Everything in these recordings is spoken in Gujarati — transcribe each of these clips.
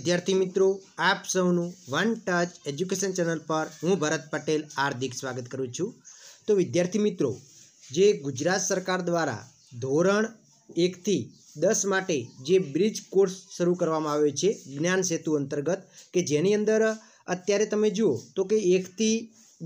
વિદ્યાર્થી મિત્રો આપ સૌનું વન ટચ એજ્યુકેશન ચેનલ પર હું ભરત પટેલ હાર્દિક સ્વાગત કરું છું તો વિદ્યાર્થી મિત્રો જે ગુજરાત સરકાર દ્વારા ધોરણ એકથી દસ માટે જે બ્રિજ કોર્સ શરૂ કરવામાં આવ્યો છે જ્ઞાન સેતુ અંતર્ગત કે જેની અંદર અત્યારે તમે જુઓ તો કે એકથી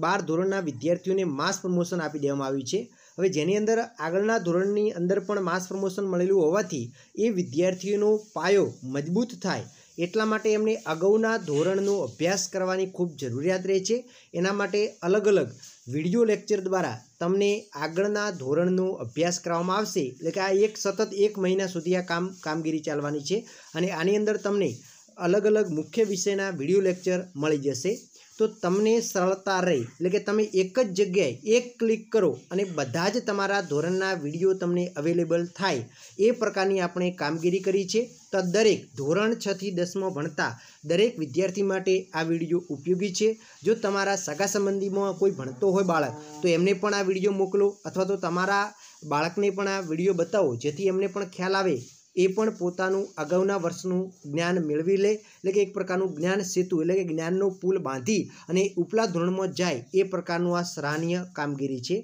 બાર ધોરણના વિદ્યાર્થીઓને માસ પ્રમોશન આપી દેવામાં આવ્યું છે હવે જેની અંદર આગળના ધોરણની અંદર પણ માસ પ્રમોશન મળેલું હોવાથી એ વિદ્યાર્થીઓનો પાયો મજબૂત થાય એટલા માટે એમને અગાઉના ધોરણનો અભ્યાસ કરવાની ખૂબ જરૂરિયાત રહે છે એના માટે અલગ અલગ વિડીયો લેક્ચર દ્વારા તમને આગળના ધોરણનો અભ્યાસ કરવામાં આવશે એટલે કે આ એક સતત એક મહિના સુધી આ કામ કામગીરી ચાલવાની છે અને આની અંદર તમને અલગ અલગ મુખ્ય વિષયના વિડીયો લેક્ચર મળી જશે તો તમને સરળતા રહે એટલે કે તમે એક જ જગ્યાએ એક ક્લિક કરો અને બધા જ તમારા ધોરણના વિડીયો તમને અવેલેબલ થાય એ પ્રકારની આપણે કામગીરી કરી છે તો દરેક ધોરણ છથી દસમાં ભણતા દરેક વિદ્યાર્થી માટે આ વિડીયો ઉપયોગી છે જો તમારા સગા સંબંધીમાં કોઈ ભણતો હોય બાળક તો એમને પણ આ વિડીયો મોકલો અથવા તો તમારા બાળકને પણ આ વિડીયો બતાવો જેથી એમને પણ ખ્યાલ આવે એ પણ પોતાનું અગાઉના વર્ષનું જ્ઞાન મેળવી લે એટલે કે એક પ્રકારનું જ્ઞાન સેતુ એટલે કે જ્ઞાનનો પુલ બાંધી અને ઉપલા ધોરણમાં જાય એ પ્રકારનું આ સરાહનીય કામગીરી છે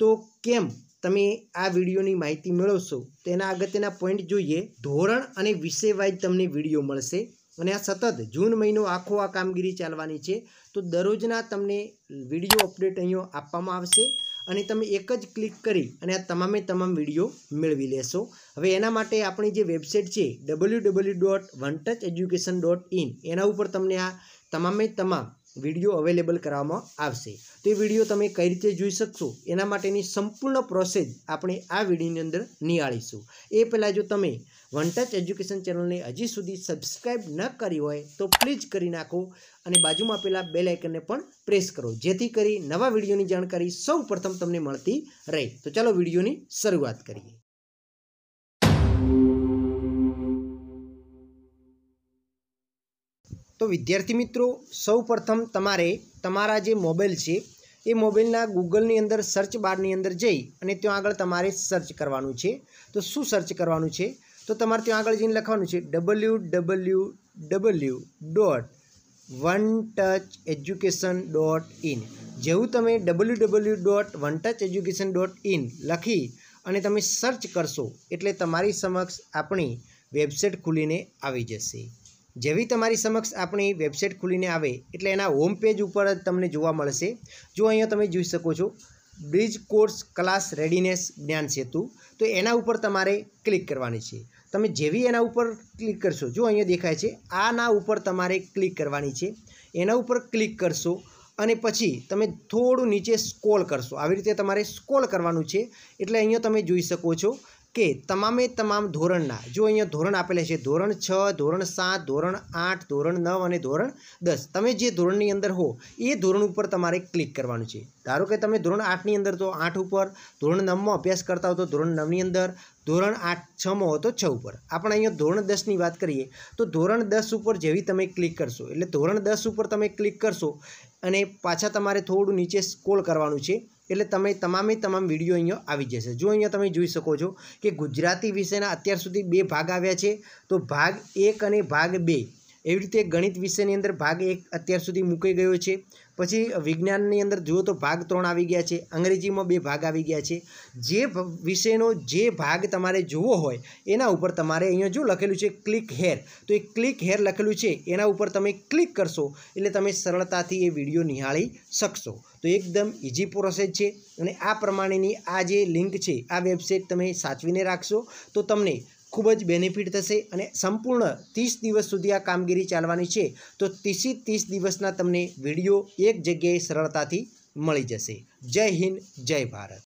તો કેમ તમે આ વિડીયોની માહિતી મેળવશો તો એના અગત્યના પોઈન્ટ જોઈએ ધોરણ અને વિષય તમને વિડીયો મળશે અને આ સતત જૂન મહિનો આખો આ કામગીરી ચાલવાની છે તો દરરોજના તમને વિડીયો અપડેટ અહીંયા આપવામાં આવશે અને તમે એક જ ક્લિક કરી અને આ તમામે તમામ વિડીયો મેળવી લેશો હવે એના માટે આપણી જે વેબસાઇટ છે W W dot one touch education dot in એના ઉપર તમને આ તમામે તમામ વિડીયો અવેલેબલ કરવામાં આવશે તો એ વિડીયો તમે કઈ રીતે જોઈ શકશો એના માટેની સંપૂર્ણ પ્રોસેસ આપણે આ વિડીયોની અંદર નિહાળીશું એ પહેલાં જો તમે વન એજ્યુકેશન ચેનલને હજી સુધી સબસ્ક્રાઈબ ન કરી હોય તો પ્લીઝ કરી નાખો અને બાજુમાં પેલા બે આઇકનને પણ પ્રેસ કરો જેથી કરી નવા વિડીયોની જાણકારી સૌ તમને મળતી રહે તો ચાલો વિડીયોની શરૂઆત કરીએ તો વિદ્યાર્થી મિત્રો સૌ પ્રથમ તમારે તમારા જે મોબાઈલ છે એ મોબાઈલના ગૂગલની અંદર સર્ચ બારની અંદર જઈ અને ત્યાં આગળ તમારે સર્ચ કરવાનું છે તો શું સર્ચ કરવાનું છે તો તમારે ત્યાં આગળ જઈને લખવાનું છે W W W dot one touch education dot in જેવું તમે W W dot one touch education dot in લખી અને તમે સર્ચ કરશો એટલે તમારી સમક્ષ આપણી વેબસાઇટ ખુલીને આવી જશે જેવી તમારી સમક્ષ આપણી વેબસાઇટ ખુલીને આવે એટલે એના હોમ પેજ ઉપર તમને જોવા મળશે જો અહીંયા તમે જોઈ શકો છો બ્રિજ કોર્સ ક્લાસ રેડીનેસ જ્ઞાન સેતુ તો એના ઉપર તમારે ક્લિક કરવાની છે તમે જેવી એના ઉપર ક્લિક કરશો જો અહીંયા દેખાય છે આના ઉપર તમારે ક્લિક કરવાની છે એના ઉપર ક્લિક કરશો અને પછી તમે થોડું નીચે સ્કોલ કરશો આવી રીતે તમારે સ્કોલ કરવાનું છે એટલે અહીંયા તમે જોઈ શકો છો કે તમામે તમામ ધોરણના જો અહીંયા ધોરણ આપેલા છે ધોરણ છ ધોરણ સાત ધોરણ આઠ ધોરણ નવ અને ધોરણ દસ તમે જે ધોરણની અંદર હો એ ધોરણ ઉપર તમારે ક્લિક કરવાનું છે ધારો કે તમે ધોરણ આઠની અંદર તો આઠ ઉપર ધોરણ નવમાં અભ્યાસ કરતા હો તો ધોરણ નવની અંદર ધોરણ આઠ છમાં હો તો છ ઉપર આપણે અહીંયા ધોરણ દસની વાત કરીએ તો ધોરણ દસ ઉપર જેવી તમે ક્લિક કરશો એટલે ધોરણ દસ ઉપર તમે ક્લિક કરશો અને પાછા તમારે થોડું નીચે સ્કોલ કરવાનું છે એટલે તમે તમામે તમામ વિડીયો અહીંયા આવી જશે જો અહીંયા તમે જોઈ શકો છો કે ગુજરાતી વિષયના અત્યાર સુધી બે ભાગ આવ્યા છે તો ભાગ એક અને ભાગ બે એવી રીતે ગણિત વિષયની અંદર ભાગ એક અત્યાર સુધી મૂકી ગયો છે પછી વિજ્ઞાનની અંદર જુઓ તો ભાગ ત્રણ આવી ગયા છે અંગ્રેજીમાં બે ભાગ આવી ગયા છે જે વિષયનો જે ભાગ તમારે જોવો હોય એના ઉપર તમારે અહીંયા જો લખેલું છે ક્લિક હેર તો એ ક્લિક હેર લખેલું છે એના ઉપર તમે ક્લિક કરશો એટલે તમે સરળતાથી એ વિડીયો નિહાળી શકશો તો એકદમ ઇઝી પ્રોસેસ છે અને આ પ્રમાણેની આ જે લિંક છે આ વેબસાઇટ તમે સાચવીને રાખશો તો તમને ખૂબ જ બેનિફિટ થશે અને સંપૂર્ણ ત્રીસ દિવસ સુધી આ કામગીરી ચાલવાની છે તો ત્રીસથી ત્રીસ દિવસના તમને વિડીયો એક જગ્યાએ સરળતાથી મળી જશે જય હિન્દ જય ભારત